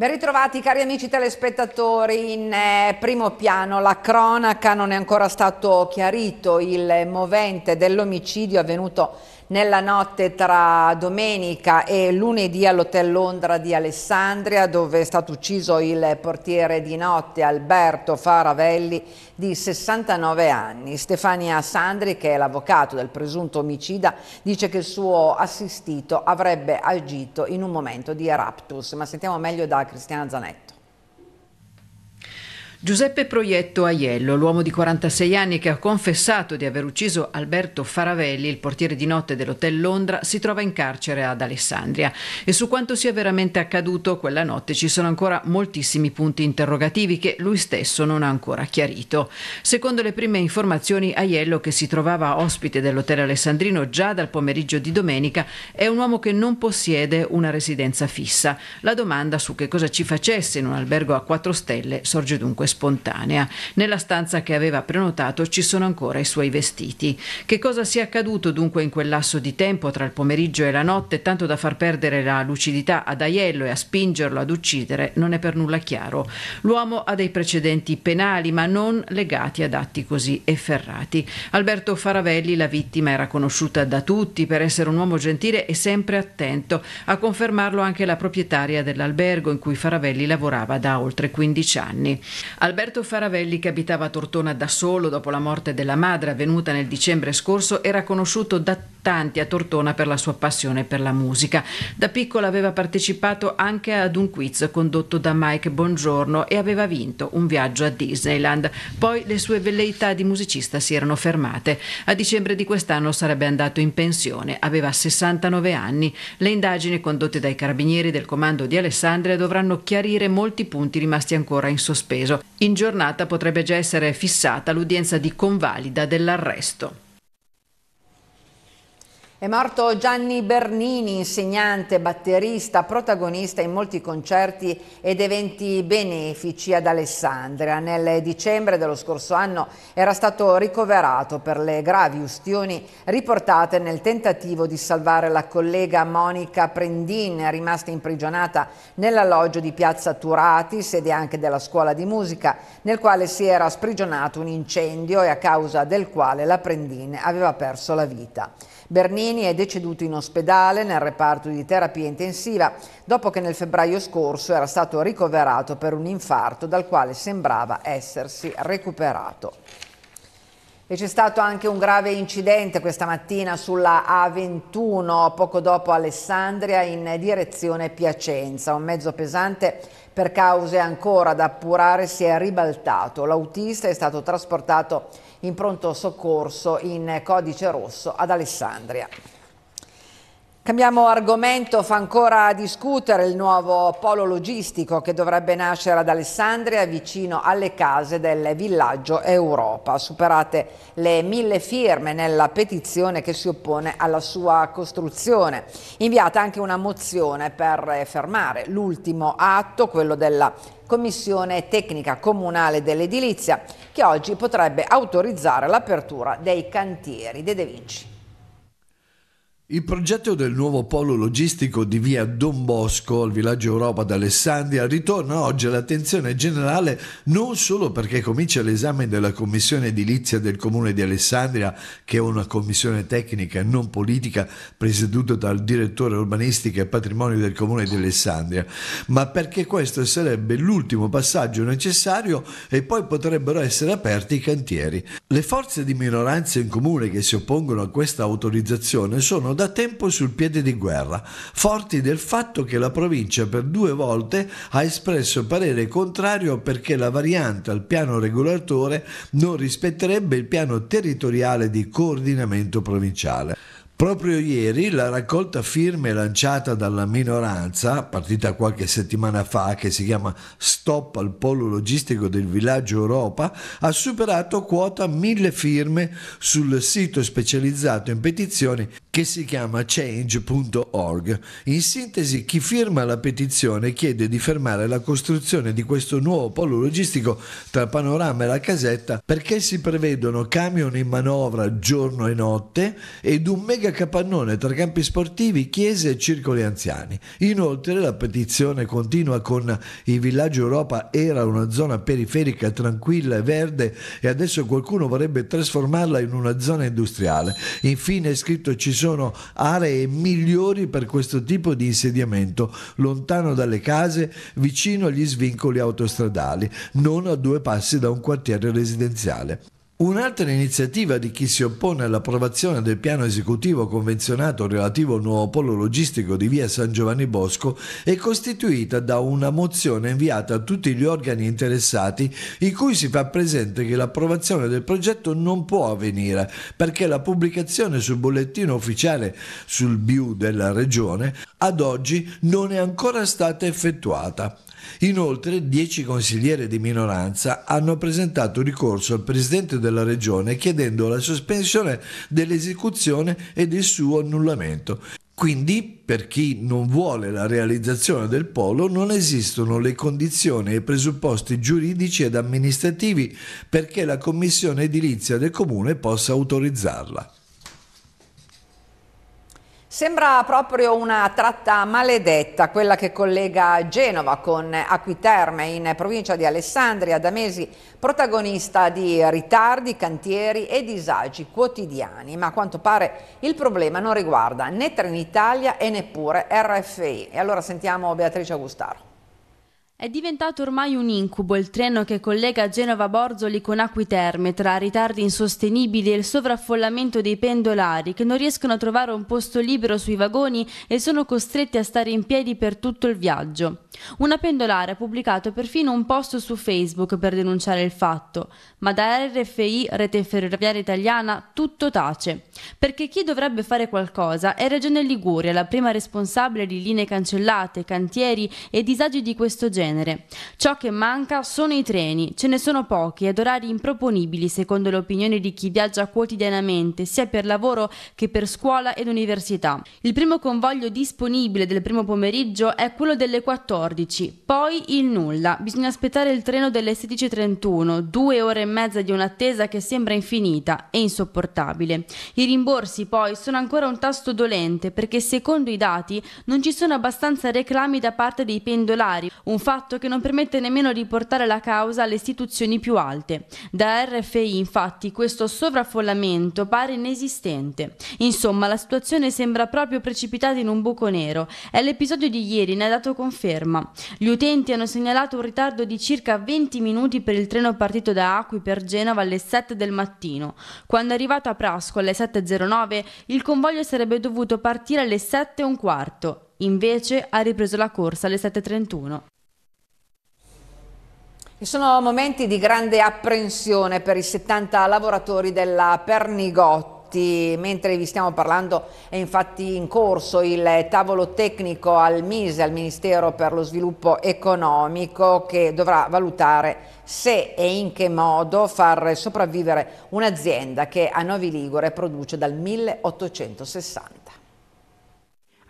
Ben ritrovati cari amici telespettatori, in eh, primo piano la cronaca non è ancora stato chiarito il movente dell'omicidio avvenuto nella notte tra domenica e lunedì all'Hotel Londra di Alessandria dove è stato ucciso il portiere di notte Alberto Faravelli di 69 anni. Stefania Sandri, che è l'avvocato del presunto omicida, dice che il suo assistito avrebbe agito in un momento di raptus. Ma sentiamo meglio da Cristiana Zanetti. Giuseppe Proietto Aiello, l'uomo di 46 anni che ha confessato di aver ucciso Alberto Faravelli, il portiere di notte dell'Hotel Londra, si trova in carcere ad Alessandria. E su quanto sia veramente accaduto quella notte ci sono ancora moltissimi punti interrogativi che lui stesso non ha ancora chiarito. Secondo le prime informazioni, Aiello, che si trovava ospite dell'Hotel Alessandrino già dal pomeriggio di domenica, è un uomo che non possiede una residenza fissa. La domanda su che cosa ci facesse in un albergo a 4 stelle sorge dunque spontanea. Nella stanza che aveva prenotato ci sono ancora i suoi vestiti. Che cosa sia accaduto dunque in quel lasso di tempo tra il pomeriggio e la notte, tanto da far perdere la lucidità ad Aiello e a spingerlo ad uccidere, non è per nulla chiaro. L'uomo ha dei precedenti penali, ma non legati ad atti così efferrati. Alberto Faravelli, la vittima, era conosciuta da tutti per essere un uomo gentile e sempre attento. A confermarlo anche la proprietaria dell'albergo in cui Faravelli lavorava da oltre 15 anni. Alberto Faravelli, che abitava a Tortona da solo dopo la morte della madre avvenuta nel dicembre scorso, era conosciuto da tanti a Tortona per la sua passione per la musica. Da piccola aveva partecipato anche ad un quiz condotto da Mike Bongiorno e aveva vinto un viaggio a Disneyland. Poi le sue velleità di musicista si erano fermate. A dicembre di quest'anno sarebbe andato in pensione, aveva 69 anni. Le indagini condotte dai carabinieri del comando di Alessandria dovranno chiarire molti punti rimasti ancora in sospeso. In giornata potrebbe già essere fissata l'udienza di convalida dell'arresto. È morto Gianni Bernini, insegnante, batterista, protagonista in molti concerti ed eventi benefici ad Alessandria. Nel dicembre dello scorso anno era stato ricoverato per le gravi ustioni riportate nel tentativo di salvare la collega Monica Prendin, rimasta imprigionata nell'alloggio di Piazza Turati, sede anche della scuola di musica, nel quale si era sprigionato un incendio e a causa del quale la Prendin aveva perso la vita. Bernini è deceduto in ospedale nel reparto di terapia intensiva dopo che nel febbraio scorso era stato ricoverato per un infarto dal quale sembrava essersi recuperato. E c'è stato anche un grave incidente questa mattina sulla A21, poco dopo Alessandria, in direzione Piacenza. Un mezzo pesante per cause ancora da appurare si è ribaltato. L'autista è stato trasportato in pronto soccorso in codice rosso ad Alessandria. Cambiamo argomento, fa ancora discutere il nuovo polo logistico che dovrebbe nascere ad Alessandria vicino alle case del villaggio Europa. Superate le mille firme nella petizione che si oppone alla sua costruzione. Inviata anche una mozione per fermare l'ultimo atto, quello della Commissione Tecnica Comunale dell'Edilizia, che oggi potrebbe autorizzare l'apertura dei cantieri. De De Vinci. Il progetto del nuovo polo logistico di via Don Bosco al villaggio Europa d'Alessandria ritorna oggi all'attenzione generale non solo perché comincia l'esame della commissione edilizia del comune di Alessandria, che è una commissione tecnica e non politica presieduta dal direttore urbanistica e patrimonio del comune di Alessandria, ma perché questo sarebbe l'ultimo passaggio necessario e poi potrebbero essere aperti i cantieri. Le forze di minoranza in comune che si oppongono a questa autorizzazione sono da tempo sul piede di guerra, forti del fatto che la provincia per due volte ha espresso parere contrario perché la variante al piano regolatore non rispetterebbe il piano territoriale di coordinamento provinciale. Proprio ieri la raccolta firme lanciata dalla minoranza, partita qualche settimana fa, che si chiama Stop al polo logistico del villaggio Europa, ha superato quota mille firme sul sito specializzato in petizioni che si chiama change.org. In sintesi, chi firma la petizione chiede di fermare la costruzione di questo nuovo polo logistico tra Panorama e la Casetta perché si prevedono camion in manovra giorno e notte ed un mega capannone tra campi sportivi, chiese e circoli anziani. Inoltre la petizione continua con il villaggio Europa era una zona periferica tranquilla e verde e adesso qualcuno vorrebbe trasformarla in una zona industriale. Infine è scritto ci sono aree migliori per questo tipo di insediamento, lontano dalle case, vicino agli svincoli autostradali, non a due passi da un quartiere residenziale. Un'altra iniziativa di chi si oppone all'approvazione del piano esecutivo convenzionato relativo al nuovo polo logistico di via San Giovanni Bosco è costituita da una mozione inviata a tutti gli organi interessati in cui si fa presente che l'approvazione del progetto non può avvenire perché la pubblicazione sul bollettino ufficiale sul BIU della Regione ad oggi non è ancora stata effettuata. Inoltre, dieci consiglieri di minoranza hanno presentato ricorso al presidente della regione chiedendo la sospensione dell'esecuzione e del suo annullamento. Quindi, per chi non vuole la realizzazione del polo, non esistono le condizioni e i presupposti giuridici ed amministrativi perché la commissione edilizia del comune possa autorizzarla. Sembra proprio una tratta maledetta, quella che collega Genova con Acquiterme in provincia di Alessandria, da mesi protagonista di ritardi, cantieri e disagi quotidiani. Ma a quanto pare il problema non riguarda né Trenitalia e neppure RFI. E allora sentiamo Beatrice Agustaro. È diventato ormai un incubo il treno che collega Genova Borzoli con Acquiterme tra ritardi insostenibili e il sovraffollamento dei pendolari che non riescono a trovare un posto libero sui vagoni e sono costretti a stare in piedi per tutto il viaggio. Una pendolare ha pubblicato perfino un post su Facebook per denunciare il fatto, ma da RFI, Rete Ferroviaria Italiana, tutto tace, perché chi dovrebbe fare qualcosa è Regione Liguria, la prima responsabile di linee cancellate, cantieri e disagi di questo genere genere. Ciò che manca sono i treni, ce ne sono pochi ed orari improponibili secondo l'opinione di chi viaggia quotidianamente sia per lavoro che per scuola ed università. Il primo convoglio disponibile del primo pomeriggio è quello delle 14, poi il nulla, bisogna aspettare il treno delle 16.31, due ore e mezza di un'attesa che sembra infinita e insopportabile. I rimborsi poi sono ancora un tasto dolente perché secondo i dati non ci sono abbastanza reclami da parte dei pendolari, un fatto fatto che non permette nemmeno di portare la causa alle istituzioni più alte. Da RFI infatti questo sovraffollamento pare inesistente. Insomma la situazione sembra proprio precipitata in un buco nero e l'episodio di ieri ne ha dato conferma. Gli utenti hanno segnalato un ritardo di circa 20 minuti per il treno partito da Acqui per Genova alle 7 del mattino. Quando è arrivato a Prasco alle 7.09 il convoglio sarebbe dovuto partire alle 7.15. Invece ha ripreso la corsa alle 7.31 sono momenti di grande apprensione per i 70 lavoratori della Pernigotti. Mentre vi stiamo parlando è infatti in corso il tavolo tecnico al MISE, al Ministero per lo Sviluppo Economico, che dovrà valutare se e in che modo far sopravvivere un'azienda che a Novi Ligure produce dal 1860.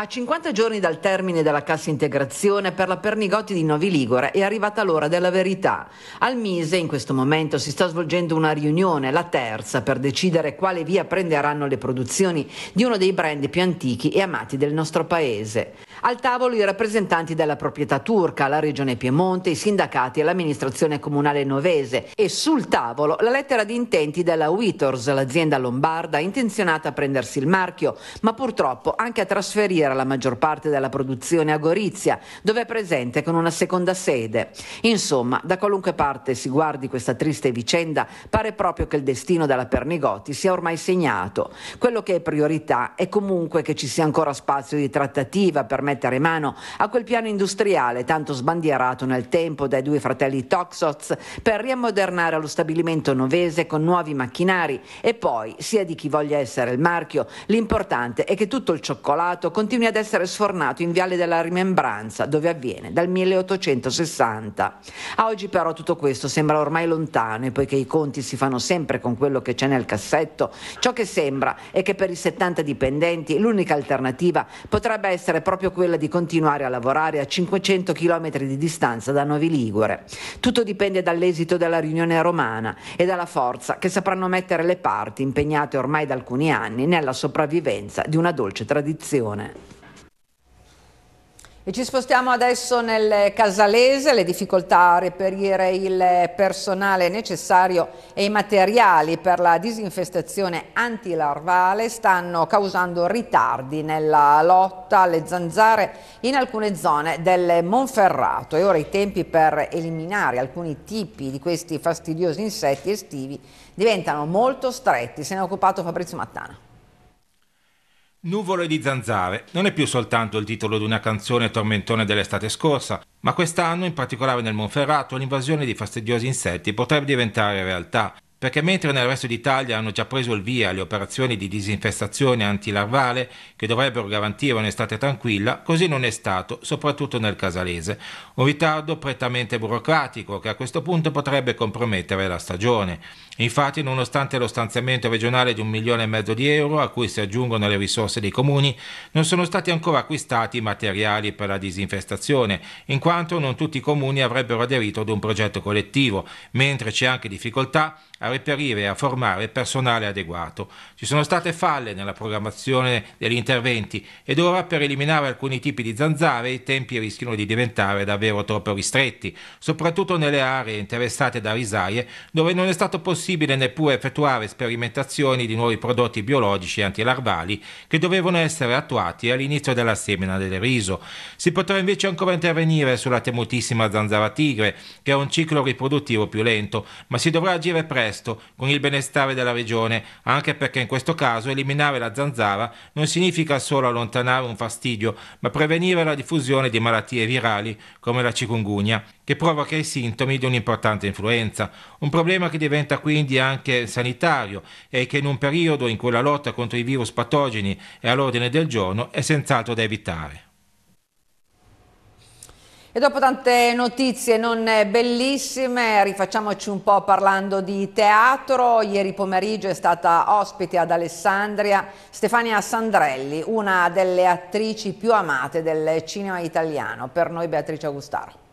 A 50 giorni dal termine della cassa integrazione per la Pernigotti di Novi Ligure è arrivata l'ora della verità. Al Mise in questo momento si sta svolgendo una riunione, la terza, per decidere quale via prenderanno le produzioni di uno dei brand più antichi e amati del nostro paese. Al tavolo i rappresentanti della proprietà turca, la regione Piemonte, i sindacati e l'amministrazione comunale novese e sul tavolo la lettera di intenti della Witors, l'azienda lombarda intenzionata a prendersi il marchio, ma purtroppo anche a trasferire la maggior parte della produzione a Gorizia, dove è presente con una seconda sede. Insomma, da qualunque parte si guardi questa triste vicenda, pare proprio che il destino della Pernigoti sia ormai segnato. Quello che è priorità è comunque che ci sia ancora spazio di trattativa per mettere mano a quel piano industriale tanto sbandierato nel tempo dai due fratelli Toxoz per riammodernare lo stabilimento novese con nuovi macchinari e poi, sia di chi voglia essere il marchio, l'importante è che tutto il cioccolato continui ad essere sfornato in Viale della Rimembranza, dove avviene dal 1860. A oggi però tutto questo sembra ormai lontano e poiché i conti si fanno sempre con quello che c'è nel cassetto, ciò che sembra è che per i 70 dipendenti l'unica alternativa potrebbe essere proprio quella di continuare a lavorare a 500 km di distanza da Novi Ligure. Tutto dipende dall'esito della riunione romana e dalla forza che sapranno mettere le parti impegnate ormai da alcuni anni nella sopravvivenza di una dolce tradizione. E ci spostiamo adesso nel Casalese, le difficoltà a reperire il personale necessario e i materiali per la disinfestazione antilarvale stanno causando ritardi nella lotta alle zanzare in alcune zone del Monferrato e ora i tempi per eliminare alcuni tipi di questi fastidiosi insetti estivi diventano molto stretti. Se ne è occupato Fabrizio Mattana. Nuvole di zanzare non è più soltanto il titolo di una canzone tormentone dell'estate scorsa, ma quest'anno, in particolare nel Monferrato, l'invasione di fastidiosi insetti potrebbe diventare realtà perché mentre nel resto d'Italia hanno già preso il via le operazioni di disinfestazione antilarvale che dovrebbero garantire un'estate tranquilla, così non è stato, soprattutto nel casalese. Un ritardo prettamente burocratico che a questo punto potrebbe compromettere la stagione. Infatti, nonostante lo stanziamento regionale di un milione e mezzo di euro, a cui si aggiungono le risorse dei comuni, non sono stati ancora acquistati materiali per la disinfestazione, in quanto non tutti i comuni avrebbero aderito ad un progetto collettivo, mentre c'è anche difficoltà a reperire e a formare personale adeguato. Ci sono state falle nella programmazione degli interventi ed ora per eliminare alcuni tipi di zanzare i tempi rischiano di diventare davvero troppo ristretti, soprattutto nelle aree interessate da risaie dove non è stato possibile neppure effettuare sperimentazioni di nuovi prodotti biologici antilarvali che dovevano essere attuati all'inizio della semina del riso. Si potrà invece ancora intervenire sulla temutissima zanzara tigre, che ha un ciclo riproduttivo più lento, ma si dovrà agire presto contesto con il benestare della regione, anche perché in questo caso eliminare la zanzara non significa solo allontanare un fastidio, ma prevenire la diffusione di malattie virali come la cicungunia, che provoca i sintomi di un'importante influenza, un problema che diventa quindi anche sanitario e che in un periodo in cui la lotta contro i virus patogeni è all'ordine del giorno è senz'altro da evitare. E dopo tante notizie non bellissime, rifacciamoci un po' parlando di teatro. Ieri pomeriggio è stata ospite ad Alessandria Stefania Sandrelli, una delle attrici più amate del cinema italiano. Per noi Beatrice Agustaro.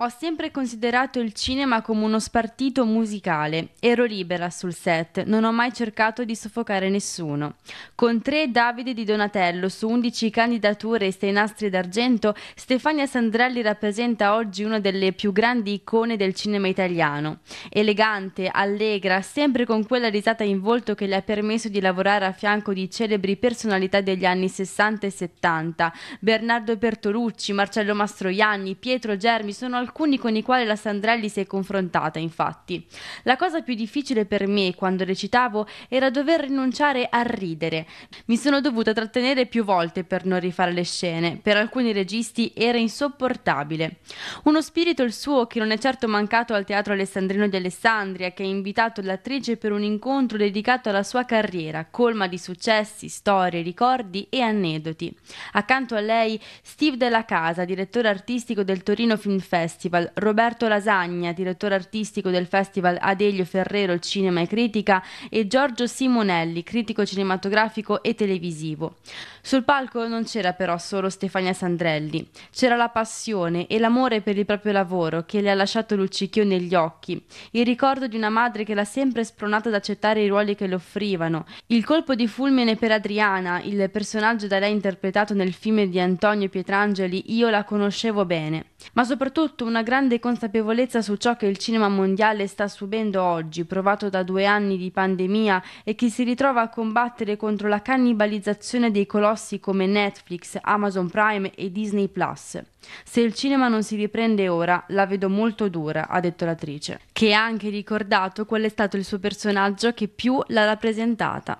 Ho sempre considerato il cinema come uno spartito musicale. Ero libera sul set, non ho mai cercato di soffocare nessuno. Con tre Davide di Donatello su undici candidature e sei nastri d'argento, Stefania Sandrelli rappresenta oggi una delle più grandi icone del cinema italiano. Elegante, allegra, sempre con quella risata in volto che le ha permesso di lavorare a fianco di celebri personalità degli anni 60 e 70. Bernardo Bertolucci, Marcello Mastroianni, Pietro Germi sono alcuni alcuni con i quali la Sandrelli si è confrontata, infatti. La cosa più difficile per me quando recitavo era dover rinunciare a ridere. Mi sono dovuta trattenere più volte per non rifare le scene. Per alcuni registi era insopportabile. Uno spirito il suo che non è certo mancato al Teatro Alessandrino di Alessandria, che ha invitato l'attrice per un incontro dedicato alla sua carriera, colma di successi, storie, ricordi e aneddoti. Accanto a lei Steve Della Casa, direttore artistico del Torino Film Fest, Festival, Roberto Lasagna, direttore artistico del Festival Adelio Ferrero Cinema e Critica e Giorgio Simonelli, critico cinematografico e televisivo. Sul palco non c'era però solo Stefania Sandrelli, c'era la passione e l'amore per il proprio lavoro che le ha lasciato luccichio negli occhi, il ricordo di una madre che l'ha sempre spronata ad accettare i ruoli che le offrivano, il colpo di fulmine per Adriana, il personaggio da lei interpretato nel film di Antonio Pietrangeli Io la conoscevo bene ma soprattutto una grande consapevolezza su ciò che il cinema mondiale sta subendo oggi, provato da due anni di pandemia e che si ritrova a combattere contro la cannibalizzazione dei colossi come Netflix, Amazon Prime e Disney Plus. Se il cinema non si riprende ora, la vedo molto dura, ha detto l'attrice, che ha anche ricordato qual è stato il suo personaggio che più l'ha rappresentata.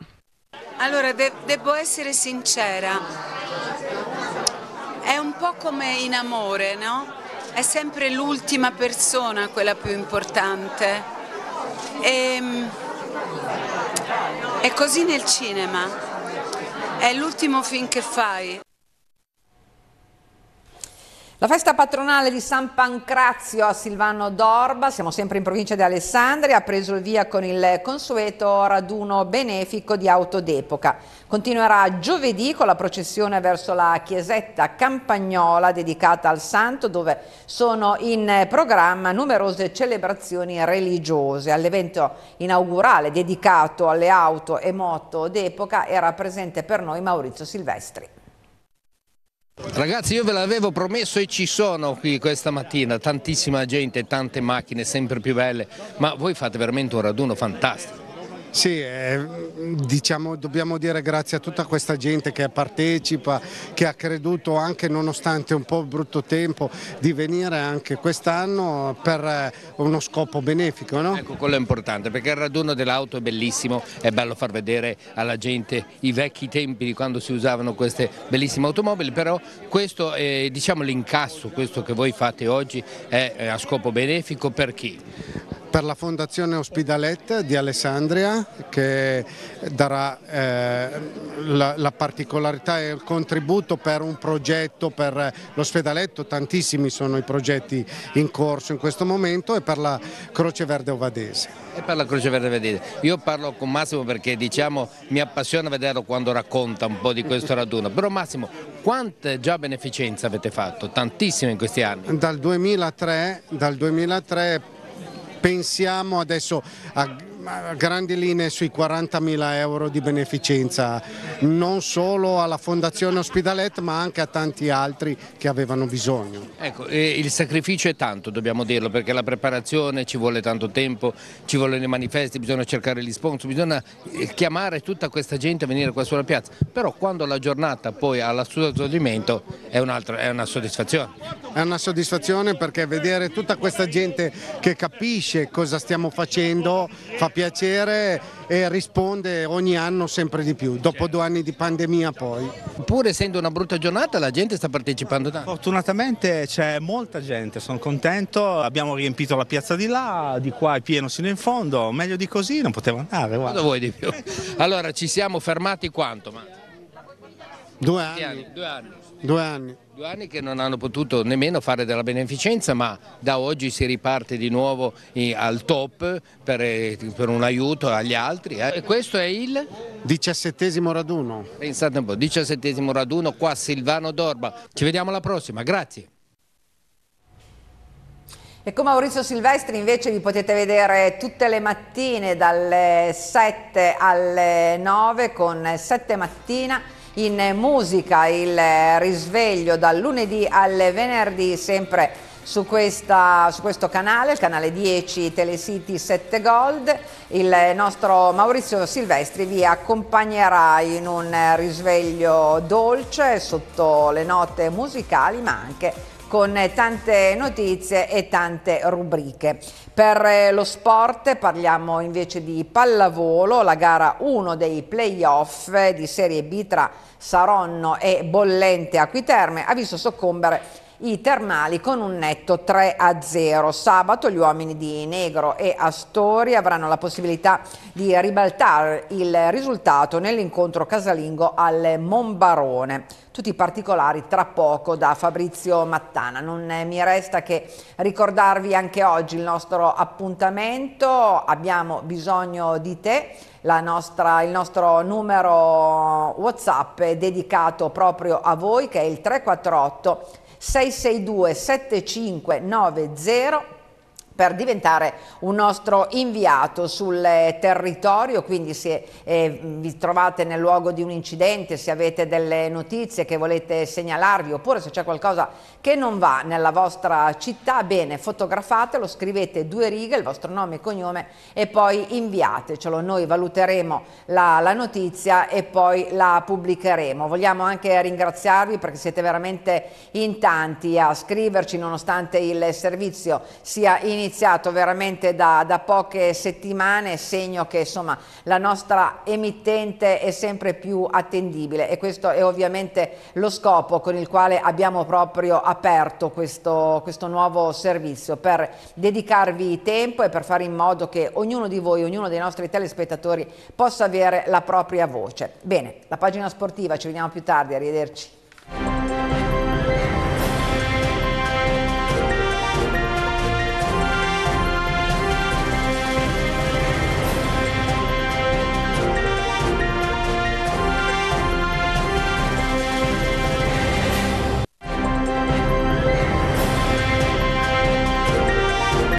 Allora, de- devo essere sincera, po' come in amore, no? È sempre l'ultima persona quella più importante. E, ehm, è così nel cinema. È l'ultimo film che fai. La festa patronale di San Pancrazio a Silvano d'Orba, siamo sempre in provincia di Alessandria, ha preso il via con il consueto raduno benefico di auto d'epoca. Continuerà giovedì con la processione verso la chiesetta campagnola dedicata al santo dove sono in programma numerose celebrazioni religiose. All'evento inaugurale dedicato alle auto e moto d'epoca era presente per noi Maurizio Silvestri. Ragazzi io ve l'avevo promesso e ci sono qui questa mattina, tantissima gente, tante macchine sempre più belle, ma voi fate veramente un raduno fantastico. Sì, eh, diciamo, dobbiamo dire grazie a tutta questa gente che partecipa, che ha creduto anche nonostante un po' il brutto tempo di venire anche quest'anno per eh, uno scopo benefico. No? Ecco, quello è importante perché il raduno dell'auto è bellissimo, è bello far vedere alla gente i vecchi tempi di quando si usavano queste bellissime automobili, però questo, è diciamo l'incasso, questo che voi fate oggi è eh, a scopo benefico per chi? per la Fondazione Ospitalet di Alessandria che darà eh, la, la, particolarità e il contributo per un progetto per l'ospedaletto, tantissimi sono i progetti in corso in questo momento e per la Croce Verde Ovadese. E per la Croce Verde Ovadese. Io parlo con Massimo perché diciamo mi appassiona vederlo quando racconta un po' di questo raduno, però Massimo quante già beneficenze avete fatto? Tantissime in questi anni. Dal 2003, dal 2003 pensiamo adesso a ma grandi linee sui 40.000 euro di beneficenza, non solo alla Fondazione Ospitalet ma anche a tanti altri che avevano bisogno. Ecco, il sacrificio è tanto, dobbiamo dirlo, perché la preparazione ci vuole tanto tempo, ci vogliono i manifesti, bisogna cercare gli sponsor, bisogna eh, chiamare tutta questa gente a venire qua sulla piazza, però quando la giornata poi ha l'assoluto suo è, un è una soddisfazione. È una soddisfazione perché vedere tutta questa gente che capisce cosa stiamo facendo fa piacere e risponde ogni anno sempre di più, dopo certo. due anni di pandemia poi. Pur essendo una brutta giornata la gente sta partecipando tanto. Fortunatamente c'è molta gente, sono contento, abbiamo riempito la piazza di là, di qua è pieno sino in fondo, meglio di così non poteva andare. Guarda. Cosa vuoi di più? Allora ci siamo fermati quanto? Ma... Due anni. Due anni. Due anni. Due anni che non hanno potuto nemmeno fare della beneficenza, ma da oggi si riparte di nuovo al top per, eh, per un aiuto agli altri. Eh. E questo è il? Diciassettesimo raduno. Pensate un po', diciassettesimo raduno qua a Silvano Dorba. Ci vediamo alla prossima, grazie. E con Maurizio Silvestri invece vi potete vedere tutte le mattine dalle 7 alle 9 con 7 mattina in musica, il risveglio dal lunedì al venerdì sempre su, questa, su questo canale, il canale 10 Telecity 7 Gold, il nostro Maurizio Silvestri vi accompagnerà in un risveglio dolce sotto le note musicali ma anche con tante notizie e tante rubriche. Per eh, lo sport parliamo invece di pallavolo, la gara 1 dei playoff di Serie B tra Saronno e Bollente Acquiterme ha visto soccombere i termali con un netto 3 a 0. Sabato gli uomini di Negro e Astori avranno la possibilità di ribaltare il risultato nell'incontro casalingo al Monbarone. Tutti i particolari tra poco da Fabrizio Mattana. Non mi resta che ricordarvi anche oggi il nostro appuntamento. Abbiamo bisogno di te. Nostra, il nostro numero WhatsApp è dedicato proprio a voi che è il 348 662 7590 per diventare un nostro inviato sul eh, territorio, quindi se eh, vi trovate nel luogo di un incidente, se avete delle notizie che volete segnalarvi oppure se c'è qualcosa che non va nella vostra città, bene, fotografatelo, scrivete due righe, il vostro nome e cognome e poi inviatecelo, noi valuteremo la, la notizia e poi la pubblicheremo. Vogliamo anche ringraziarvi perché siete veramente in tanti a scriverci nonostante il servizio sia iniziato iniziato veramente da, da poche settimane, segno che insomma, la nostra emittente è sempre più attendibile e questo è ovviamente lo scopo con il quale abbiamo proprio aperto questo, questo nuovo servizio per dedicarvi tempo e per fare in modo che ognuno di voi, ognuno dei nostri telespettatori possa avere la propria voce. Bene, la pagina sportiva, ci vediamo più tardi, arrivederci.